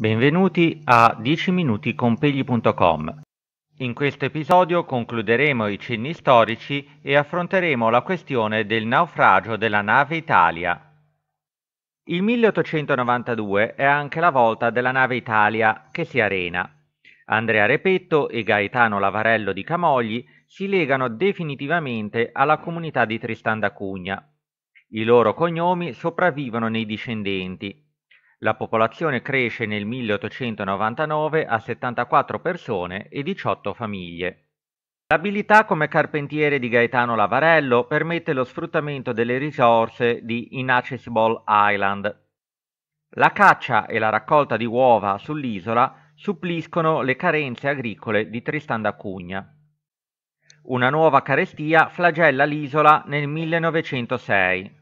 Benvenuti a 10 minuti con pegli.com. In questo episodio concluderemo i cenni storici e affronteremo la questione del naufragio della nave Italia. Il 1892 è anche la volta della nave Italia che si arena. Andrea Repetto e Gaetano Lavarello di Camogli si legano definitivamente alla comunità di Tristan da Cugna. I loro cognomi sopravvivono nei discendenti la popolazione cresce nel 1899 a 74 persone e 18 famiglie. L'abilità come carpentiere di Gaetano Lavarello permette lo sfruttamento delle risorse di Inaccessible Island. La caccia e la raccolta di uova sull'isola suppliscono le carenze agricole di Tristan da Cugna. Una nuova carestia flagella l'isola nel 1906.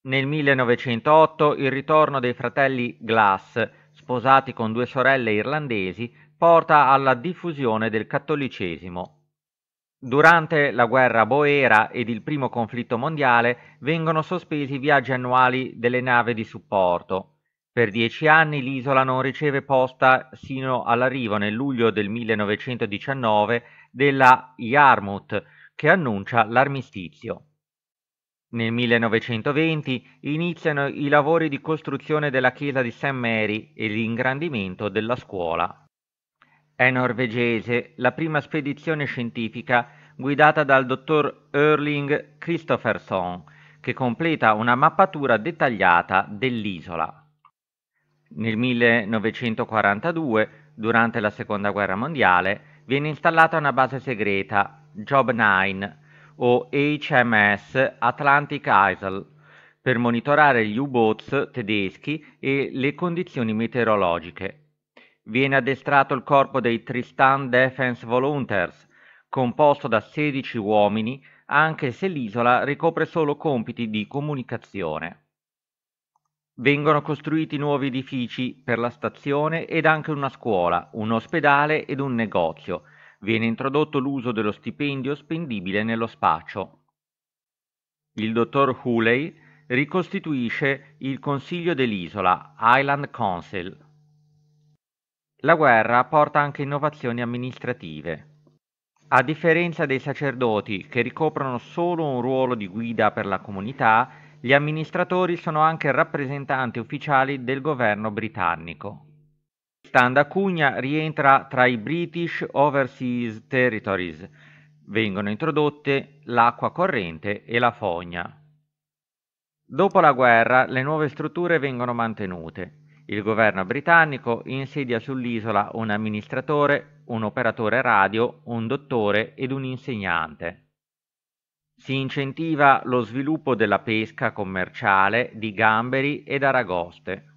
Nel 1908 il ritorno dei fratelli Glass, sposati con due sorelle irlandesi, porta alla diffusione del cattolicesimo. Durante la guerra boera ed il primo conflitto mondiale vengono sospesi i viaggi annuali delle navi di supporto. Per dieci anni l'isola non riceve posta sino all'arrivo nel luglio del 1919 della Yarmouth, che annuncia l'armistizio. Nel 1920 iniziano i lavori di costruzione della chiesa di St. Mary e l'ingrandimento della scuola. È norvegese la prima spedizione scientifica guidata dal dottor Erling Christopherson, che completa una mappatura dettagliata dell'isola. Nel 1942, durante la Seconda Guerra Mondiale, viene installata una base segreta, Job 9, o HMS Atlantic Isle per monitorare gli U-boats tedeschi e le condizioni meteorologiche. Viene addestrato il corpo dei Tristan Defense Volunteers, composto da 16 uomini, anche se l'isola ricopre solo compiti di comunicazione. Vengono costruiti nuovi edifici per la stazione ed anche una scuola, un ospedale ed un negozio, Viene introdotto l'uso dello stipendio spendibile nello spaccio. Il dottor Hooley ricostituisce il Consiglio dell'isola, Island Council. La guerra porta anche innovazioni amministrative. A differenza dei sacerdoti, che ricoprono solo un ruolo di guida per la comunità, gli amministratori sono anche rappresentanti ufficiali del governo britannico. Tandakugna rientra tra i British Overseas Territories, vengono introdotte l'acqua corrente e la fogna. Dopo la guerra le nuove strutture vengono mantenute. Il governo britannico insedia sull'isola un amministratore, un operatore radio, un dottore ed un insegnante. Si incentiva lo sviluppo della pesca commerciale di gamberi ed aragoste.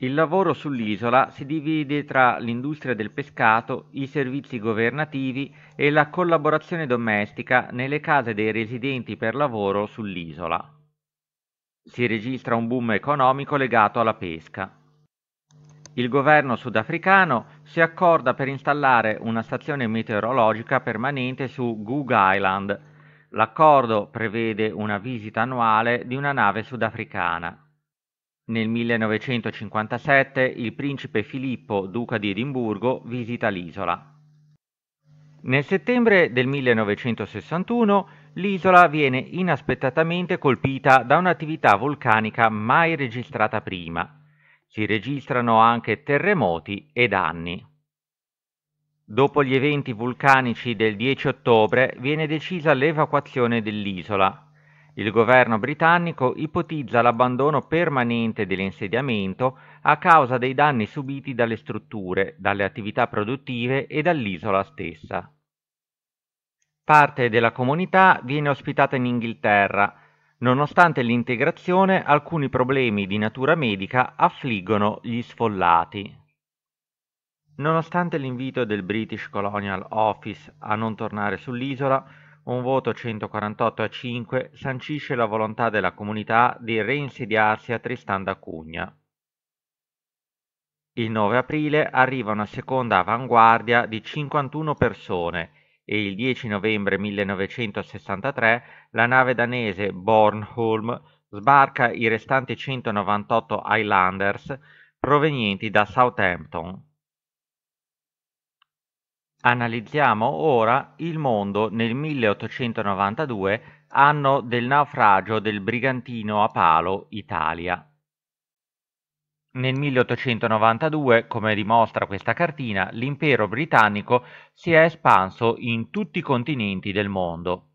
Il lavoro sull'isola si divide tra l'industria del pescato, i servizi governativi e la collaborazione domestica nelle case dei residenti per lavoro sull'isola. Si registra un boom economico legato alla pesca. Il governo sudafricano si accorda per installare una stazione meteorologica permanente su Goog Island. L'accordo prevede una visita annuale di una nave sudafricana. Nel 1957 il principe Filippo, duca di Edimburgo, visita l'isola. Nel settembre del 1961 l'isola viene inaspettatamente colpita da un'attività vulcanica mai registrata prima. Si registrano anche terremoti e danni. Dopo gli eventi vulcanici del 10 ottobre viene decisa l'evacuazione dell'isola. Il governo britannico ipotizza l'abbandono permanente dell'insediamento a causa dei danni subiti dalle strutture, dalle attività produttive e dall'isola stessa. Parte della comunità viene ospitata in Inghilterra. Nonostante l'integrazione, alcuni problemi di natura medica affliggono gli sfollati. Nonostante l'invito del British Colonial Office a non tornare sull'isola, un voto 148 a 5 sancisce la volontà della comunità di reinsediarsi a Tristan da Cugna. Il 9 aprile arriva una seconda avanguardia di 51 persone e il 10 novembre 1963 la nave danese Bornholm sbarca i restanti 198 Highlanders provenienti da Southampton. Analizziamo ora il mondo nel 1892, anno del naufragio del brigantino a palo Italia. Nel 1892, come dimostra questa cartina, l'impero britannico si è espanso in tutti i continenti del mondo.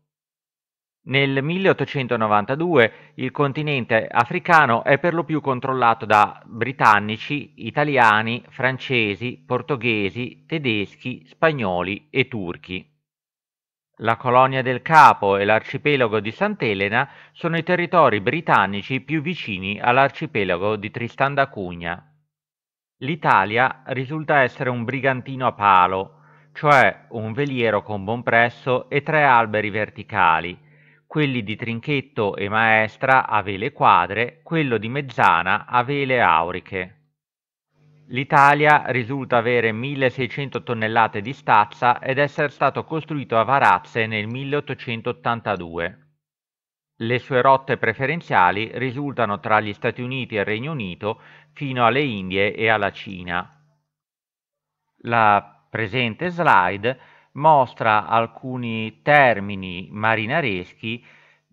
Nel 1892 il continente africano è per lo più controllato da britannici, italiani, francesi, portoghesi, tedeschi, spagnoli e turchi. La colonia del Capo e l'arcipelago di Sant'Elena sono i territori britannici più vicini all'arcipelago di Tristan da Cunha. L'Italia risulta essere un brigantino a palo, cioè un veliero con buon presso e tre alberi verticali, quelli di Trinchetto e Maestra a vele quadre, quello di Mezzana a vele auriche. L'Italia risulta avere 1600 tonnellate di stazza ed essere stato costruito a Varazze nel 1882. Le sue rotte preferenziali risultano tra gli Stati Uniti e il Regno Unito fino alle Indie e alla Cina. La presente slide mostra alcuni termini marinareschi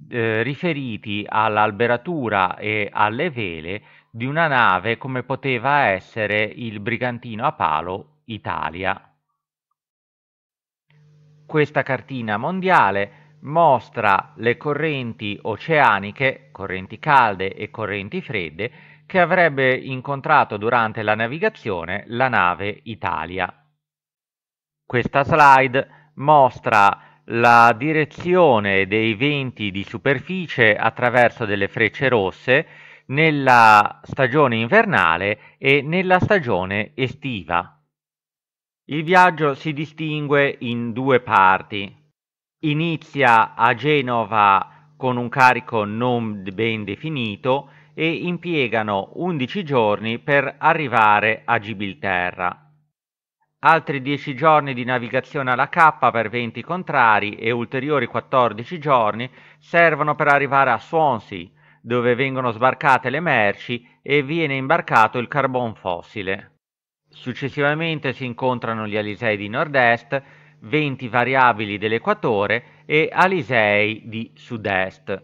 eh, riferiti all'alberatura e alle vele di una nave come poteva essere il brigantino a palo Italia. Questa cartina mondiale mostra le correnti oceaniche, correnti calde e correnti fredde, che avrebbe incontrato durante la navigazione la nave Italia. Questa slide mostra la direzione dei venti di superficie attraverso delle frecce rosse nella stagione invernale e nella stagione estiva. Il viaggio si distingue in due parti. Inizia a Genova con un carico non ben definito e impiegano 11 giorni per arrivare a Gibilterra altri 10 giorni di navigazione alla K per venti contrari e ulteriori 14 giorni servono per arrivare a Swansea, dove vengono sbarcate le merci e viene imbarcato il carbon fossile. Successivamente si incontrano gli alisei di nord-est, venti variabili dell'equatore e alisei di sud-est.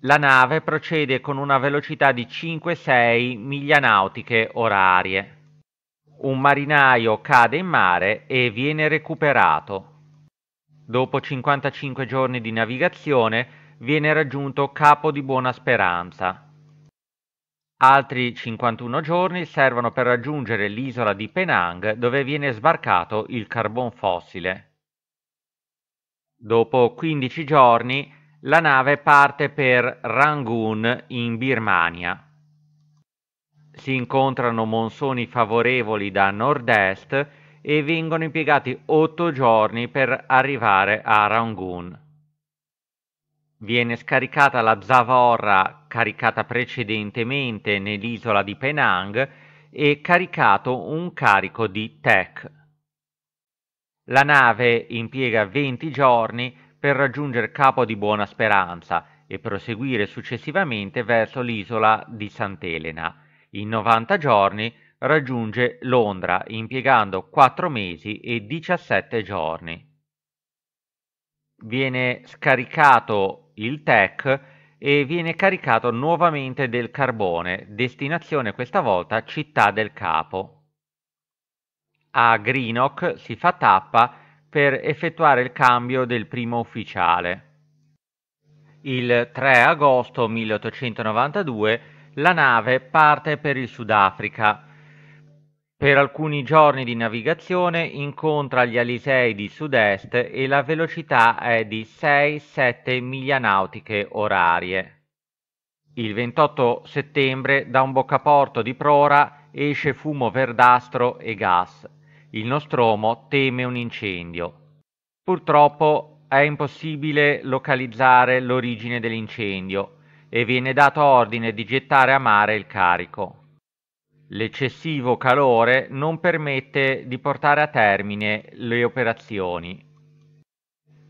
La nave procede con una velocità di 5-6 miglia nautiche orarie un marinaio cade in mare e viene recuperato. Dopo 55 giorni di navigazione viene raggiunto Capo di Buona Speranza. Altri 51 giorni servono per raggiungere l'isola di Penang dove viene sbarcato il carbon fossile. Dopo 15 giorni la nave parte per Rangoon in Birmania si incontrano monsoni favorevoli da nord-est e vengono impiegati otto giorni per arrivare a Rangoon. Viene scaricata la zavorra caricata precedentemente nell'isola di Penang e caricato un carico di Tech. La nave impiega 20 giorni per raggiungere Capo di Buona Speranza e proseguire successivamente verso l'isola di Sant'Elena in 90 giorni raggiunge Londra impiegando 4 mesi e 17 giorni. Viene scaricato il TEC e viene caricato nuovamente del carbone, destinazione questa volta Città del Capo. A Greenock si fa tappa per effettuare il cambio del primo ufficiale. Il 3 agosto 1892 la nave parte per il Sudafrica. Per alcuni giorni di navigazione incontra gli Alisei di sud-est e la velocità è di 6-7 miglia nautiche orarie. Il 28 settembre da un boccaporto di prora esce fumo verdastro e gas. Il Nostromo teme un incendio. Purtroppo è impossibile localizzare l'origine dell'incendio e viene dato ordine di gettare a mare il carico. L'eccessivo calore non permette di portare a termine le operazioni.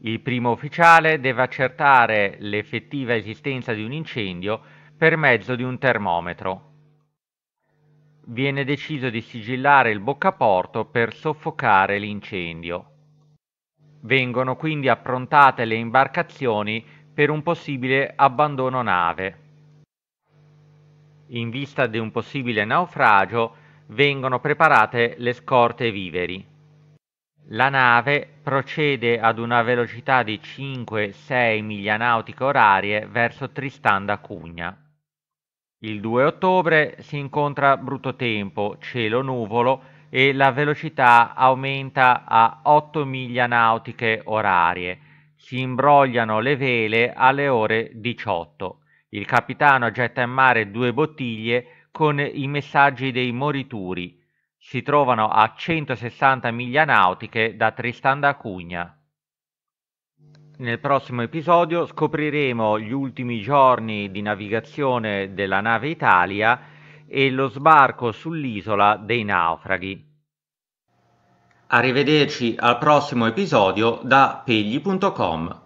Il primo ufficiale deve accertare l'effettiva esistenza di un incendio per mezzo di un termometro. Viene deciso di sigillare il boccaporto per soffocare l'incendio. Vengono quindi approntate le imbarcazioni per un possibile abbandono nave. In vista di un possibile naufragio vengono preparate le scorte viveri. La nave procede ad una velocità di 5-6 miglia nautiche orarie verso Tristan da Cugna. Il 2 ottobre si incontra brutto tempo, cielo nuvolo e la velocità aumenta a 8 miglia nautiche orarie si imbrogliano le vele alle ore 18. Il capitano getta in mare due bottiglie con i messaggi dei morituri. Si trovano a 160 miglia nautiche da Tristan da Cugna. Nel prossimo episodio scopriremo gli ultimi giorni di navigazione della nave Italia e lo sbarco sull'isola dei naufraghi. Arrivederci al prossimo episodio da pegli.com.